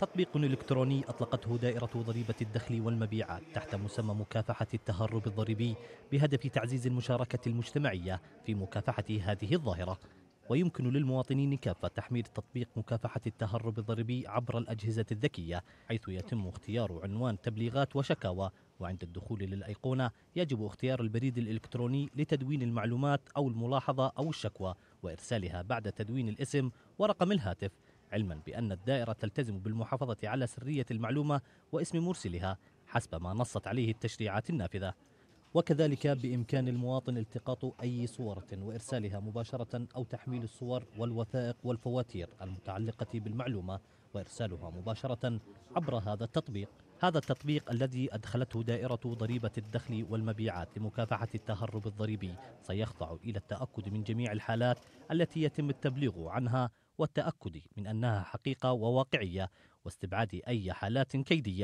تطبيق إلكتروني أطلقته دائرة ضريبة الدخل والمبيعات تحت مسمى مكافحة التهرب الضريبي بهدف تعزيز المشاركة المجتمعية في مكافحة هذه الظاهرة ويمكن للمواطنين كافة تحميل تطبيق مكافحة التهرب الضريبي عبر الأجهزة الذكية حيث يتم اختيار عنوان تبليغات وشكاوى وعند الدخول للأيقونة يجب اختيار البريد الإلكتروني لتدوين المعلومات أو الملاحظة أو الشكوى وإرسالها بعد تدوين الاسم ورقم الهاتف علما بأن الدائرة تلتزم بالمحافظة على سرية المعلومة واسم مرسلها حسب ما نصت عليه التشريعات النافذة وكذلك بإمكان المواطن التقاط أي صورة وإرسالها مباشرة أو تحميل الصور والوثائق والفواتير المتعلقة بالمعلومة وإرسالها مباشرة عبر هذا التطبيق هذا التطبيق الذي أدخلته دائرة ضريبة الدخل والمبيعات لمكافحة التهرب الضريبي سيخضع إلى التأكد من جميع الحالات التي يتم التبليغ عنها والتأكد من أنها حقيقة وواقعية واستبعاد أي حالات كيدية